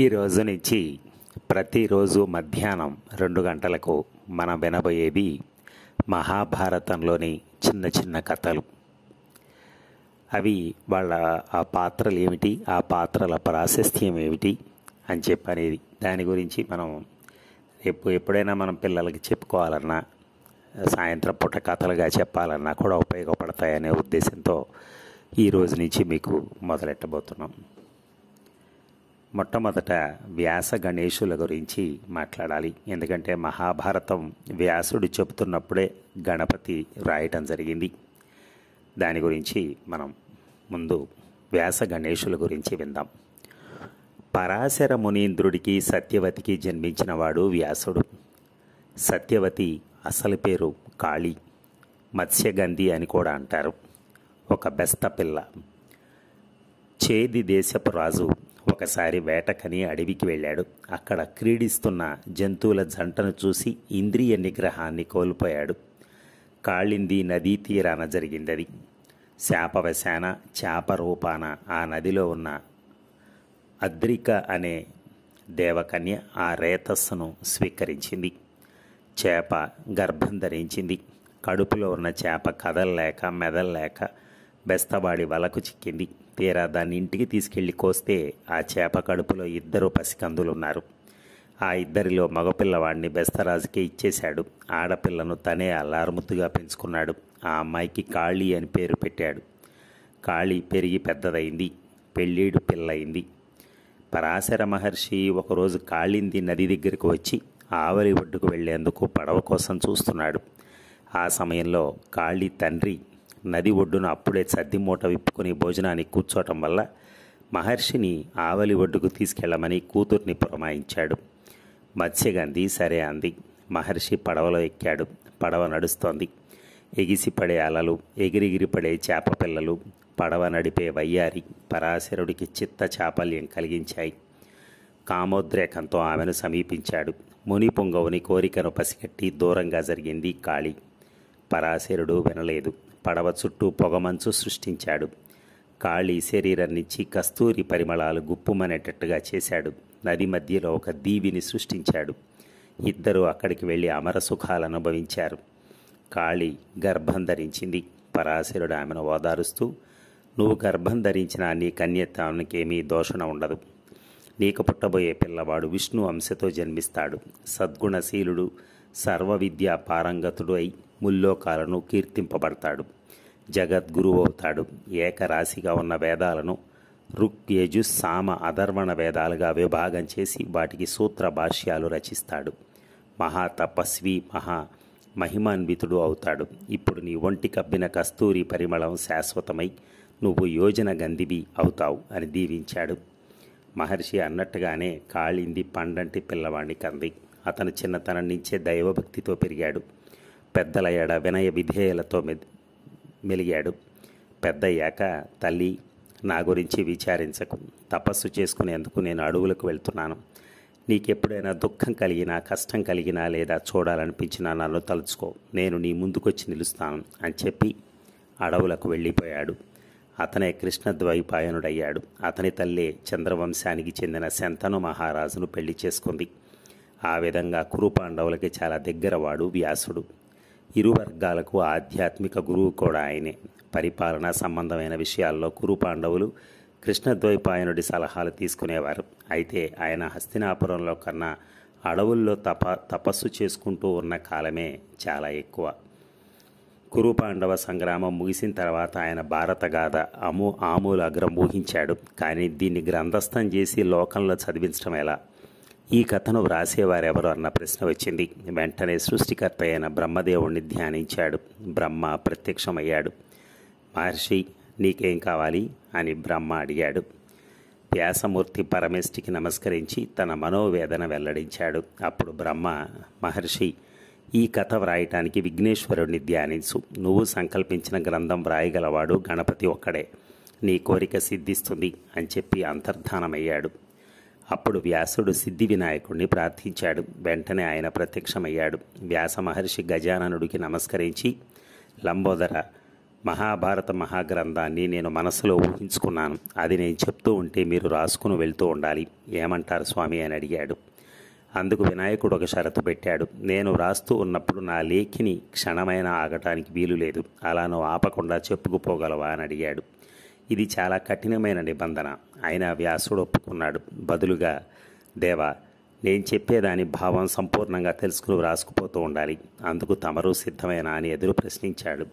ఈ రోజు నుంచి ప్రతిరోజు మధ్యాహ్నం రెండు గంటలకు మనం వినబోయేది మహాభారతంలోని చిన్న చిన్న కథలు అవి వాళ్ళ ఆ పాత్రలు ఏమిటి ఆ పాత్రల ప్రాశస్త్యం ఏమిటి అని చెప్పనేది దాని గురించి మనం రేపు ఎప్పుడైనా మనం పిల్లలకి చెప్పుకోవాలన్నా సాయంత్రం పూట కథలుగా చెప్పాలన్నా కూడా ఉపయోగపడతాయనే ఉద్దేశంతో ఈ రోజు నుంచి మీకు మొదలెట్టబోతున్నాం మొట్టమొదట వ్యాస గణేశుల గురించి మాట్లాడాలి ఎందుకంటే మహాభారతం వ్యాసుడు చెబుతున్నప్పుడే గణపతి రాయటం జరిగింది దాని గురించి మనం ముందు వ్యాస గణేశుల గురించి విందాం పరాశర మునీంద్రుడికి సత్యవతికి జన్మించినవాడు వ్యాసుడు సత్యవతి అసలు పేరు కాళీ మత్స్యగంధి అని కూడా అంటారు ఒక బెస్త పిల్ల చేది దేశపు రాజు ఒకసారి వేటకని అడవికి వెళ్ళాడు అక్కడ క్రీడిస్తున్న జంతువుల జంటను చూసి ఇంద్రియ నిగ్రహాన్ని కోల్పోయాడు కాళింది నదీ తీరాన జరిగిందది శాపవశాన చేప రూపాన ఆ నదిలో ఉన్న అద్రిక అనే దేవకన్య ఆ రేతస్సును స్వీకరించింది చేప గర్భం ధరించింది కడుపులో ఉన్న చేప కదల్లేక మెదల్లేక బెస్తవాడి వలకు చిక్కింది తీరా దాన్ని ఇంటికి తీసుకెళ్లి కోస్తే ఆ చేప కడుపులో ఇద్దరు పసికందులున్నారు ఆ ఇద్దరిలో మగపిల్లవాడిని బెస్తరాజుకే ఇచ్చేశాడు ఆడపిల్లను తనే అల్లారుముద్దుగా పెంచుకున్నాడు ఆ అమ్మాయికి కాళీ అని పేరు పెట్టాడు కాళీ పెరిగి పెద్దదైంది పెళ్ళీడు పిల్లయింది పరాశర మహర్షి ఒకరోజు కాళింది నది దగ్గరకు వచ్చి ఆవలి ఒడ్డుకు వెళ్లేందుకు పడవ కోసం చూస్తున్నాడు ఆ సమయంలో కాళీ తండ్రి నది ఒడ్డున అప్పుడే సర్ది మూట విప్పుకుని భోజనానికి కూర్చోవటం వల్ల మహర్షిని ఆవలి ఒడ్డుకు తీసుకెళ్లమని కూతుర్ని పురమాయించాడు మత్స్యగంధి సరే అంది మహర్షి పడవలో ఎక్కాడు పడవ నడుస్తోంది ఎగిసిపడే అలలు ఎగిరిగిరి పడే చేప పిల్లలు పడవ నడిపే వయ్యారి పరాశరుడికి చిత్త చాపల్యం కలిగించాయి కామోద్రేకంతో ఆమెను సమీపించాడు ముని పొంగవుని కోరికను పసిగట్టి దూరంగా జరిగింది కాళీ పరాశరుడు వినలేదు పడవ చుట్టూ పొగమంచు సృష్టించాడు ఖాళీ శరీరం నుంచి కస్తూరి పరిమళాలు గుప్పుమనేటట్టుగా చేశాడు నది మధ్యలో ఒక దీవిని సృష్టించాడు ఇద్దరూ అక్కడికి వెళ్ళి అమర సుఖాలు అనుభవించారు కాళి గర్భం ధరించింది పరాశరుడు ఆమెను ఓదారుస్తూ నువ్వు గర్భం ధరించిన నీ కన్యత్వానికేమీ దోషణ ఉండదు నీకు పుట్టబోయే పిల్లవాడు విష్ణు అంశతో జన్మిస్తాడు సద్గుణశీలుడు సర్వ విద్యా పారంగతుడు అయి ముల్లోకాలను కీర్తింపబడతాడు జగద్గురు అవుతాడు ఏకరాశిగా ఉన్న వేదాలను ఋక్యజు సామ అధర్వణ వేదాలుగా విభాగం చేసి వాటికి సూత్ర భాష్యాలు రచిస్తాడు మహా తపస్వి మహా మహిమాన్వితుడు అవుతాడు ఇప్పుడు నీ ఒంటి కబ్బిన కస్తూరి పరిమళం శాశ్వతమై నువ్వు యోజన గంధివి అవుతావు అని దీవించాడు మహర్షి అన్నట్టుగానే కాళింది పండంటి పిల్లవాణ్ణి కంది అతను చిన్నతనం నుంచే దైవభక్తితో పెరిగాడు పెద్దల వినయ విధేయలతో మెలిగాడు పెద్దయ్యాక తల్లి నా గురించి విచారించకు తపస్సు చేసుకునేందుకు నేను అడవులకు వెళ్తున్నాను నీకెప్పుడైనా దుఃఖం కలిగినా కష్టం కలిగినా లేదా చూడాలనిపించినా నన్ను తలుచుకో నేను నీ ముందుకొచ్చి నిలుస్తాను అని చెప్పి అడవులకు వెళ్ళిపోయాడు అతనే కృష్ణద్వైపాయనుడయ్యాడు అతని తల్లే చంద్రవంశానికి చెందిన శంతను మహారాజును పెళ్లి చేసుకుంది ఆ విధంగా కురుపాండవులకి చాలా దగ్గరవాడు వ్యాసుడు ఇరు వర్గాలకు ఆధ్యాత్మిక గురువు కూడా ఆయనే పరిపాలన సంబంధమైన విషయాల్లో కురు పాండవులు కృష్ణద్వైపాయనుడి సలహాలు తీసుకునేవారు అయితే ఆయన హస్తినాపురంలో కన్నా అడవుల్లో తప తపస్సు చేసుకుంటూ ఉన్న కాలమే చాలా ఎక్కువ కురు పాండవ సంగ్రామం ముగిసిన తర్వాత ఆయన భారతగాథ అమూ అగ్రం ఊహించాడు కానీ దీన్ని గ్రంథస్థం చేసి లోకంలో చదివించడం ఎలా ఈ కథను వ్రాసేవారెవరు అన్న ప్రశ్న వచ్చింది వెంటనే సృష్టికర్త అయిన బ్రహ్మదేవుణ్ణి ధ్యానించాడు బ్రహ్మ ప్రత్యక్షమయ్యాడు మహర్షి నీకేం కావాలి అని బ్రహ్మ అడిగాడు వ్యాసమూర్తి పరమేష్ఠికి నమస్కరించి తన మనోవేదన వెల్లడించాడు అప్పుడు బ్రహ్మ మహర్షి ఈ కథ వ్రాయటానికి విఘ్నేశ్వరుణ్ణి ధ్యానించు నువ్వు సంకల్పించిన గ్రంథం వ్రాయగలవాడు గణపతి ఒక్కడే నీ కోరిక సిద్ధిస్తుంది అని చెప్పి అంతర్ధానమయ్యాడు అప్పుడు వ్యాసుడు సిద్ధి వినాయకుడిని ప్రార్థించాడు వెంటనే ఆయన ప్రత్యక్షమయ్యాడు వ్యాస మహర్షి గజాననుడికి నమస్కరించి లంబోదర మహాభారత మహాగ్రంథాన్ని నేను మనసులో ఊహించుకున్నాను అది నేను చెప్తూ ఉంటే మీరు రాసుకుని వెళ్తూ ఉండాలి ఏమంటారు స్వామి అని అడిగాడు అందుకు వినాయకుడు ఒక షరతు పెట్టాడు నేను రాస్తూ ఉన్నప్పుడు నా లేఖిని క్షణమైన ఆగటానికి వీలు లేదు అలా నువ్వు ఆపకుండా చెప్పుకుపోగలవా అని అడిగాడు ఇది చాలా కఠినమైన నిబంధన ఆయన వ్యాసుడు ఒప్పుకున్నాడు బదులుగా దేవ నేను చెప్పేదాని భావం సంపూర్ణంగా తెలుసుకుని వ్రాసుకుపోతూ ఉండాలి అందుకు తమరు సిద్ధమేనా అని ఎదురు ప్రశ్నించాడు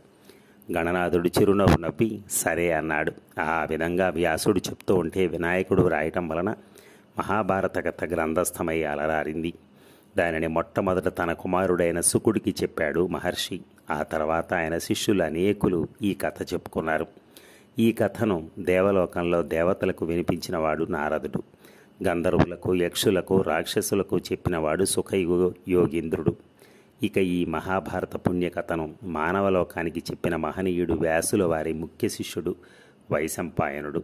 గణనాథుడు చిరునవ్వు నవ్వి సరే అన్నాడు ఆ విధంగా వ్యాసుడు చెప్తూ ఉంటే వినాయకుడు వ్రాయటం వలన మహాభారత కథ గ్రంథస్థమై అలరారింది దానిని మొట్టమొదట తన కుమారుడైన సుకుడికి చెప్పాడు మహర్షి ఆ తర్వాత ఆయన శిష్యులు అనేకులు ఈ కథ చెప్పుకున్నారు ఈ కథను దేవలోకంలో దేవతలకు వినిపించినవాడు నారదుడు గంధర్వులకు యక్షులకు రాక్షసులకు చెప్పినవాడు సుఖయు యోగీంద్రుడు ఇక ఈ మహాభారత పుణ్యకథను మానవలోకానికి చెప్పిన మహనీయుడు వ్యాసుల వారి ముఖ్య శిష్యుడు వైశంపాయనుడు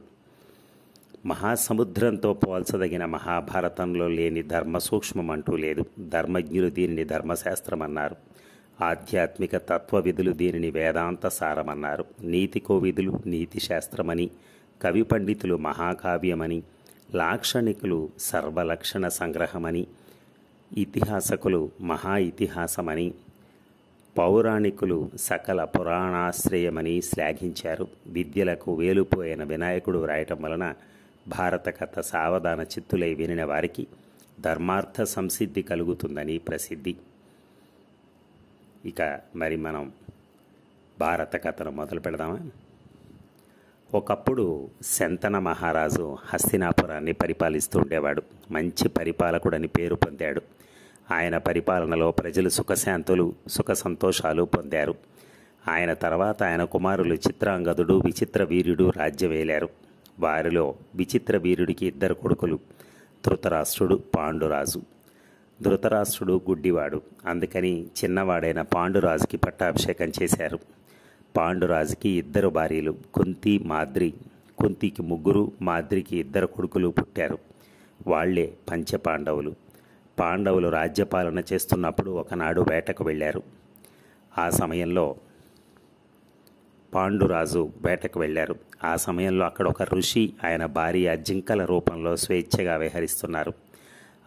మహాసముద్రంతో పోల్చదగిన మహాభారతంలో లేని ధర్మ సూక్ష్మం అంటూ లేదు ధర్మజ్ఞులు దీనిని ధర్మశాస్త్రం అన్నారు ఆధ్యాత్మిక తత్వ విధులు దీనిని వేదాంత సారమన్నారు నీతి కోవిధులు నీతి శాస్త్రమని కవి పండితులు మహాకావ్యమని లాక్షణికులు సర్వలక్షణ సంగ్రహమని ఇతిహాసకులు మహా ఇతిహాసమని పౌరాణికులు సకల పురాణాశ్రయమని శ్లాఘించారు విద్యలకు వేలుపోయిన వినాయకుడు వ్రాయటం వలన భారత కథ సావధాన చిత్తులై వినిన వారికి ధర్మార్థ సంసిద్ధి కలుగుతుందని ప్రసిద్ధి ఇక మరి మనం భారత కథను మొదలు పెడదామా ఒకప్పుడు శంతన మహారాజు హస్తినాపురాన్ని పరిపాలిస్తూ ఉండేవాడు మంచి పరిపాలకుడని పేరు పొందాడు ఆయన పరిపాలనలో ప్రజలు సుఖశాంతులు సుఖ సంతోషాలు పొందారు ఆయన తర్వాత ఆయన కుమారులు చిత్రాంగదుడు విచిత్ర వీరుడు వేలారు వారిలో విచిత్ర వీరుడికి ఇద్దరు కొడుకులు ధృతరాష్ట్రుడు పాండురాజు ధృతరాష్ట్రుడు గుడ్డివాడు అందుకని చిన్నవాడైన పాండురాజుకి పట్టాభిషేకం చేశారు పాండురాజుకి ఇద్దరు భార్యలు కుంతి మాద్రి కుంతికి ముగ్గురు మాద్రికి ఇద్దరు కొడుకులు పుట్టారు వాళ్లే పంచపాండవులు పాండవులు రాజ్యపాలన చేస్తున్నప్పుడు ఒకనాడు వేటకు వెళ్ళారు ఆ సమయంలో పాండురాజు వేటకు వెళ్ళారు ఆ సమయంలో అక్కడ ఒక ఋషి ఆయన భార్య జింకల రూపంలో స్వేచ్ఛగా విహరిస్తున్నారు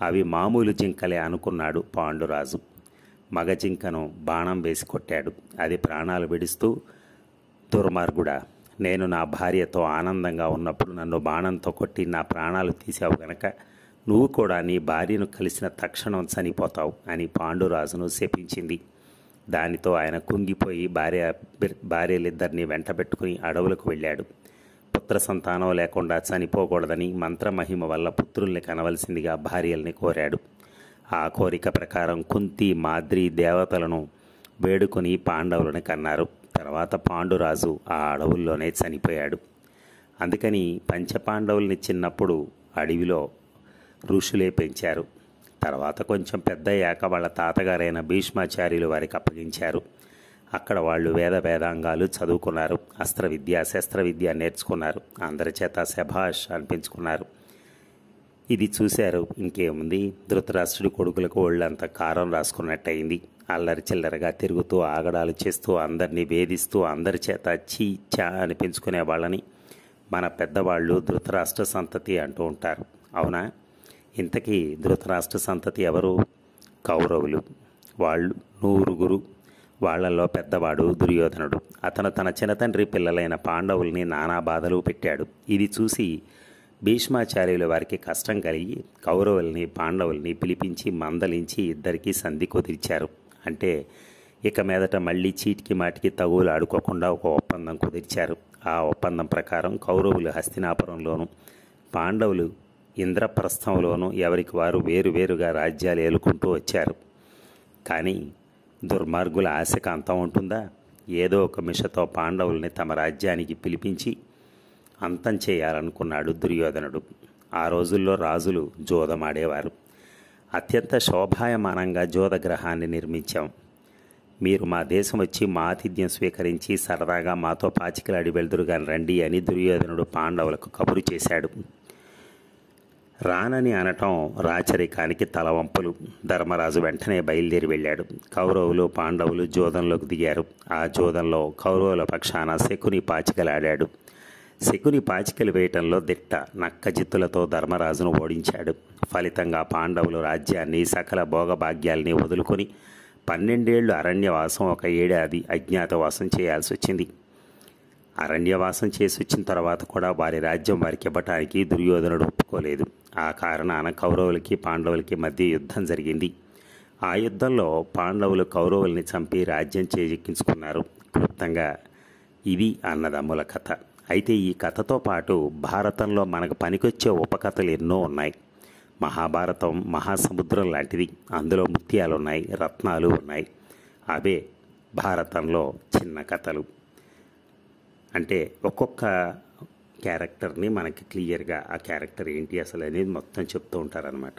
అవి మామూలు జింకలే అనుకున్నాడు పాండురాజు మగ జింకను బాణం వేసి కొట్టాడు అది ప్రాణాలు విడుస్తూ దుర్మార్గుడ నేను నా భార్యతో ఆనందంగా ఉన్నప్పుడు నన్ను బాణంతో కొట్టి నా ప్రాణాలు తీసావు గనక నువ్వు కూడా నీ భార్యను కలిసిన తక్షణం చనిపోతావు అని పాండురాజును శపించింది దానితో ఆయన కుంగిపోయి భార్య భార్యలిద్దరిని వెంటబెట్టుకుని అడవులకు వెళ్ళాడు పుత్ర సంతానం లేకుండా చనిపోకూడదని మంత్రమహిమ వల్ల పుత్రుల్ని కనవలసిందిగా భార్యల్ని కోరాడు ఆ కోరిక ప్రకారం కుంతి మాద్రి దేవతలను వేడుకొని పాండవులను కన్నారు తర్వాత పాండురాజు ఆ అడవుల్లోనే చనిపోయాడు అందుకని పంచపాండవుల్ని చిన్నప్పుడు అడవిలో ఋషులే పెంచారు తర్వాత కొంచెం పెద్దయ్యాక వాళ్ళ తాతగారైన భీష్మాచార్యులు వారికి అప్పగించారు అక్కడ వాళ్ళు వేద వేదాంగాలు చదువుకున్నారు అస్త్ర విద్య శస్త్ర విద్య నేర్చుకున్నారు అందరి చేత శభాష్ అనిపించుకున్నారు ఇది చూశారు ఇంకేముంది ధృతరాష్ట్రుడి కొడుకులకు ఒళ్ళంత కారం రాసుకున్నట్టయింది అల్లరి చిల్లరగా తిరుగుతూ ఆగడాలు చేస్తూ అందరినీ వేధిస్తూ అందరి చేత చీ చా అనిపించుకునే వాళ్ళని మన పెద్దవాళ్ళు ధృతరాష్ట్ర సంతతి అంటూ ఉంటారు అవునా ఇంతకీ ధృతరాష్ట్ర సంతతి ఎవరు కౌరవులు వాళ్ళు నూరుగురు వాళ్లలో పెద్దవాడు దుర్యోధనుడు అతను తన తండ్రి పిల్లలైన పాండవుల్ని నానా బాధలు పెట్టాడు ఇది చూసి భీష్మాచార్యుల వారికి కష్టం కలిగి కౌరవుల్ని పాండవుల్ని పిలిపించి మందలించి ఇద్దరికీ సంధి కుదిర్చారు అంటే ఇక మీదట మళ్ళీ చీటికి మాటికి తగువులు ఆడుకోకుండా ఒక ఒప్పందం కుదిర్చారు ఆ ఒప్పందం ప్రకారం కౌరవులు హస్తినాపురంలోను పాండవులు ఇంద్రప్రస్థంలోనూ ఎవరికి వారు వేరువేరుగా రాజ్యాలు ఏలుకుంటూ వచ్చారు కానీ దుర్మార్గుల ఆశకు అంతా ఉంటుందా ఏదో ఒక మిషతో పాండవుల్ని తమ రాజ్యానికి పిలిపించి అంతం చేయాలనుకున్నాడు దుర్యోధనుడు ఆ రోజుల్లో రాజులు జోదమాడేవారు అత్యంత శోభాయమానంగా జోదగ్రహాన్ని నిర్మించాం మీరు మా దేశం వచ్చి మా ఆతిథ్యం స్వీకరించి సరదాగా మాతో పాచికలాడి వెళ్దురుగాని రండి అని దుర్యోధనుడు పాండవులకు కబురు చేశాడు రానని అనటం రాచరికానికి తలవంపులు ధర్మరాజు వెంటనే బయలుదేరి వెళ్ళాడు కౌరవులు పాండవులు జోదంలోకి దిగారు ఆ జోదంలో కౌరవుల పక్షాన శకుని పాచికలాడాడు శకుని పాచికలు వేయటంలో దిట్ట నక్కజిత్తులతో ధర్మరాజును ఓడించాడు ఫలితంగా పాండవులు రాజ్యాన్ని సకల భోగభాగ్యాల్ని వదులుకొని పన్నెండేళ్లు అరణ్యవాసం ఒక ఏడాది అజ్ఞాతవాసం చేయాల్సి వచ్చింది అరణ్యవాసం చేసి వచ్చిన తర్వాత కూడా వారి రాజ్యం వారికి ఇవ్వటానికి దుర్యోధనుడు ఒప్పుకోలేదు ఆ కారణాన కౌరవులకి పాండవులకి మధ్య యుద్ధం జరిగింది ఆ యుద్ధంలో పాండవులు కౌరవుల్ని చంపి రాజ్యం చేజిక్కించుకున్నారు క్లుప్తంగా ఇది అన్నదమ్ముల కథ అయితే ఈ కథతో పాటు భారతంలో మనకు పనికొచ్చే ఉపకథలు ఎన్నో ఉన్నాయి మహాభారతం మహాసముద్రం లాంటిది అందులో ముత్యాలు ఉన్నాయి రత్నాలు ఉన్నాయి అవే భారతంలో చిన్న కథలు అంటే ఒక్కొక్క క్యారెక్టర్ని మనకి క్లియర్గా ఆ క్యారెక్టర్ ఏంటి అసలు అనేది మొత్తం చెప్తూ ఉంటారనమాట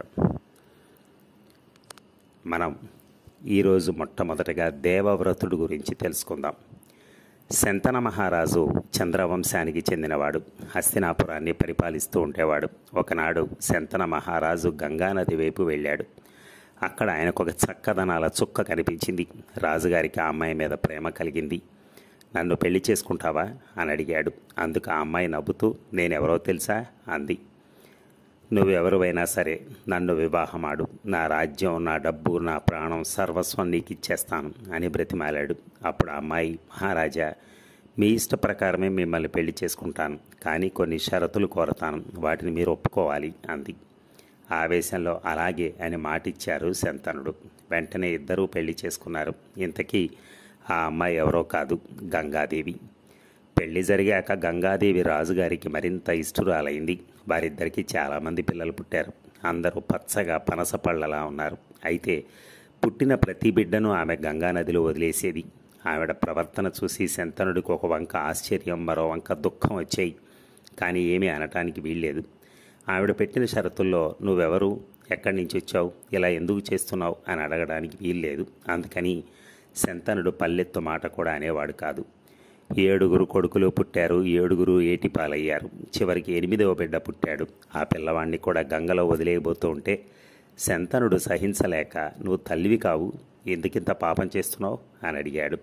మనం ఈరోజు మొట్టమొదటగా దేవవ్రతుడు గురించి తెలుసుకుందాం శంతన మహారాజు చంద్రవంశానికి చెందినవాడు హస్తినాపురాన్ని పరిపాలిస్తూ ఉండేవాడు ఒకనాడు శంతన మహారాజు గంగానది వైపు వెళ్ళాడు అక్కడ ఆయనకు ఒక చక్కదనాల చుక్క కనిపించింది రాజుగారికి ఆ అమ్మాయి మీద ప్రేమ కలిగింది నన్ను పెళ్లి చేసుకుంటావా అని అడిగాడు అందుకు ఆ అమ్మాయి నవ్వుతూ నేనెవరో తెలుసా అంది నువ్వెవరువైనా సరే నన్ను వివాహమాడు నా రాజ్యం నా డబ్బు నా ప్రాణం సర్వస్వం నీకు ఇచ్చేస్తాను అని బ్రతిమాలాడు అప్పుడు ఆ అమ్మాయి మహారాజా మీ ఇష్ట ప్రకారమే మిమ్మల్ని పెళ్లి చేసుకుంటాను కానీ కొన్ని షరతులు కోరతాను వాటిని మీరు ఒప్పుకోవాలి అంది ఆవేశంలో అలాగే అని మాటిచ్చారు శంతనుడు వెంటనే ఇద్దరూ పెళ్లి చేసుకున్నారు ఇంతకీ ఆ అమ్మాయి ఎవరో కాదు గంగాదేవి పెళ్లి జరిగాక గంగాదేవి రాజుగారికి మరింత ఇష్టరాలైంది వారిద్దరికీ చాలామంది పిల్లలు పుట్టారు అందరూ పచ్చగా పనస పళ్ళలా ఉన్నారు అయితే పుట్టిన ప్రతి బిడ్డను ఆమె గంగానదిలో వదిలేసేది ఆవిడ ప్రవర్తన చూసి శంతనుడికి ఒక వంక ఆశ్చర్యం మరో వంక దుఃఖం వచ్చాయి కానీ ఏమీ అనటానికి వీల్లేదు ఆవిడ పెట్టిన షరతుల్లో నువ్వెవరు ఎక్కడి నుంచి వచ్చావు ఇలా ఎందుకు చేస్తున్నావు అని అడగడానికి వీల్లేదు అందుకని శంతనుడు పల్లెత్తు మాట కూడా అనేవాడు కాదు ఏడుగురు కొడుకులు పుట్టారు ఏడుగురు ఏటిపాలయ్యారు చివరికి ఎనిమిదవ బిడ్డ పుట్టాడు ఆ పిల్లవాణ్ణి కూడా గంగలో వదిలేయబోతూ ఉంటే శంతనుడు సహించలేక నువ్వు తల్లివి కావు ఎందుకింత పాపం చేస్తున్నావు అని అడిగాడు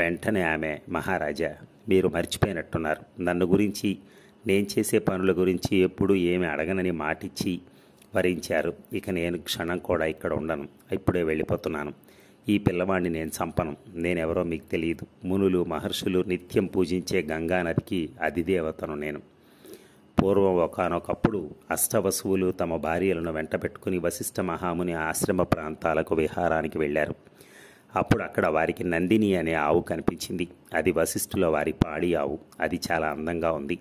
వెంటనే ఆమె మహారాజా మీరు మర్చిపోయినట్టున్నారు నన్ను గురించి నేను చేసే పనుల గురించి ఎప్పుడూ ఏమి అడగనని మాటిచ్చి వరించారు ఇక నేను క్షణం కూడా ఇక్కడ ఉండను ఇప్పుడే వెళ్ళిపోతున్నాను ఈ పిల్లవాడిని నేను చంపను నేనెవరో మీకు తెలియదు మునులు మహర్షులు నిత్యం పూజించే గంగానదికి అధిదేవతను నేను పూర్వం ఒకనొకప్పుడు అష్టవసువులు తమ భార్యలను పెట్టుకుని వశిష్ట మహాముని ఆశ్రమ ప్రాంతాలకు విహారానికి వెళ్ళారు అప్పుడు అక్కడ వారికి నందిని అనే ఆవు కనిపించింది అది వశిష్ఠుల వారి పాడి ఆవు అది చాలా అందంగా ఉంది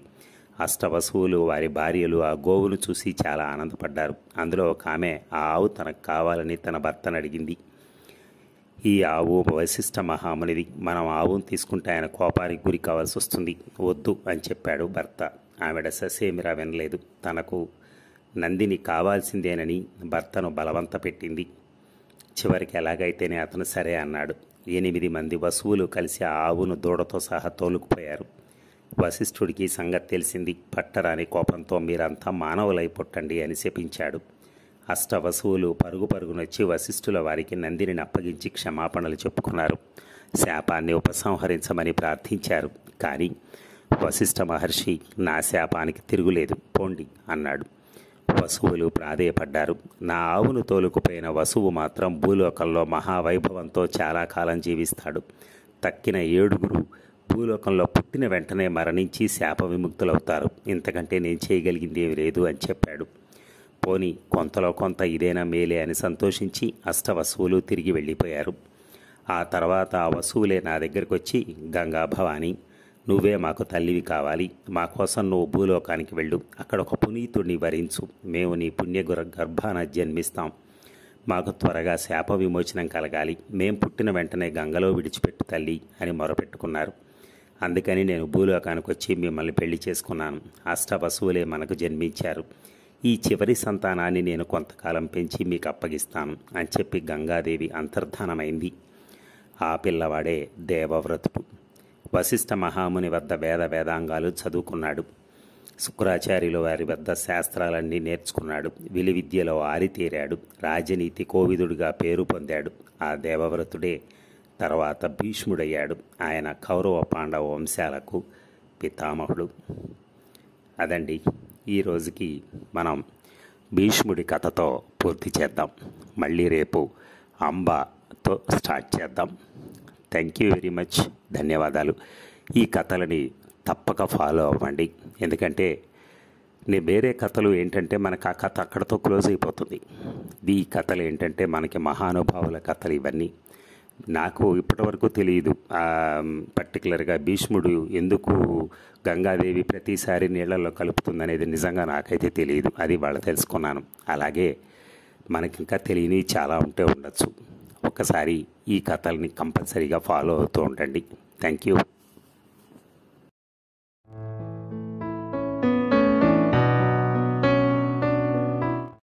అష్టవసువులు వారి భార్యలు ఆ గోవును చూసి చాలా ఆనందపడ్డారు అందులో ఒక ఆమె ఆ ఆవు తనకు కావాలని తన భర్తను అడిగింది ఈ ఆవు వశిష్ట మహామునిది మనం ఆవును తీసుకుంటే ఆయన కోపానికి గురి కావాల్సి వస్తుంది వద్దు అని చెప్పాడు భర్త ఆవిడ ససేమిరా వినలేదు తనకు నందిని కావాల్సిందేనని భర్తను బలవంత పెట్టింది చివరికి ఎలాగైతేనే అతను సరే అన్నాడు ఎనిమిది మంది వసువులు కలిసి ఆవును దూడతో సహా తోలుకుపోయారు వశిష్ఠుడికి సంగతి తెలిసింది పట్టరాని కోపంతో మీరంతా మానవులై పుట్టండి అని శపించాడు అష్టవసువులు పరుగు పరుగునొచ్చి వశిష్ఠుల వారికి నందిని అప్పగించి క్షమాపణలు చెప్పుకున్నారు శాపాన్ని ఉపసంహరించమని ప్రార్థించారు కానీ వశిష్ఠ మహర్షి నా శాపానికి తిరుగులేదు పోండి అన్నాడు వసువులు ప్రాధేయపడ్డారు నా ఆవును తోలుకుపోయిన వసువు మాత్రం భూలోకంలో మహావైభవంతో చాలా కాలం జీవిస్తాడు తక్కిన ఏడుగురు భూలోకంలో పుట్టిన వెంటనే మరణించి శాప విముక్తులవుతారు ఇంతకంటే నేను చేయగలిగింది ఏమి లేదు అని చెప్పాడు పోని కొంతలో కొంత ఇదేనా మేలే అని సంతోషించి అష్ట వసువులు తిరిగి వెళ్ళిపోయారు ఆ తర్వాత ఆ వసువులే నా దగ్గరికి వచ్చి గంగా భవాని నువ్వే మాకు తల్లివి కావాలి మా కోసం నువ్వు భూలోకానికి వెళ్ళు అక్కడ ఒక పునీతుడిని వరించు మేము నీ పుణ్య గర్భాన జన్మిస్తాం మాకు త్వరగా శాప విమోచనం కలగాలి మేం పుట్టిన వెంటనే గంగలో విడిచిపెట్టు తల్లి అని మొరపెట్టుకున్నారు అందుకని నేను భూలోకానికి వచ్చి మిమ్మల్ని పెళ్లి చేసుకున్నాను అష్ట వసువులే మనకు జన్మించారు ఈ చివరి సంతానాన్ని నేను కొంతకాలం పెంచి మీకు అప్పగిస్తాను అని చెప్పి గంగాదేవి అంతర్ధానమైంది ఆ పిల్లవాడే దేవవ్రతుడు వశిష్ఠ మహాముని వద్ద వేద వేదాంగాలు చదువుకున్నాడు శుక్రాచార్యుల వారి వద్ద శాస్త్రాలన్నీ నేర్చుకున్నాడు విద్యలో ఆరితేరాడు రాజనీతి కోవిదుడిగా పేరు పొందాడు ఆ దేవవ్రతుడే తర్వాత భీష్ముడయ్యాడు ఆయన కౌరవ పాండవ వంశాలకు పితామహుడు అదండి ఈరోజుకి మనం భీష్ముడి కథతో పూర్తి చేద్దాం మళ్ళీ రేపు అంబతో స్టార్ట్ చేద్దాం థ్యాంక్ యూ వెరీ మచ్ ధన్యవాదాలు ఈ కథలని తప్పక ఫాలో అవ్వండి ఎందుకంటే నేను వేరే కథలు ఏంటంటే మనకు ఆ కథ అక్కడతో క్లోజ్ అయిపోతుంది ఈ కథలు ఏంటంటే మనకి మహానుభావుల కథలు ఇవన్నీ నాకు ఇప్పటివరకు తెలియదు పర్టికులర్గా భీష్ముడు ఎందుకు గంగాదేవి ప్రతిసారి నీళ్లలో కలుపుతుందనేది నిజంగా నాకైతే తెలియదు అది వాళ్ళు తెలుసుకున్నాను అలాగే మనకి ఇంకా తెలియనివి చాలా ఉంటే ఉండొచ్చు ఒక్కసారి ఈ కథల్ని కంపల్సరీగా ఫాలో అవుతూ ఉండండి థ్యాంక్ యూ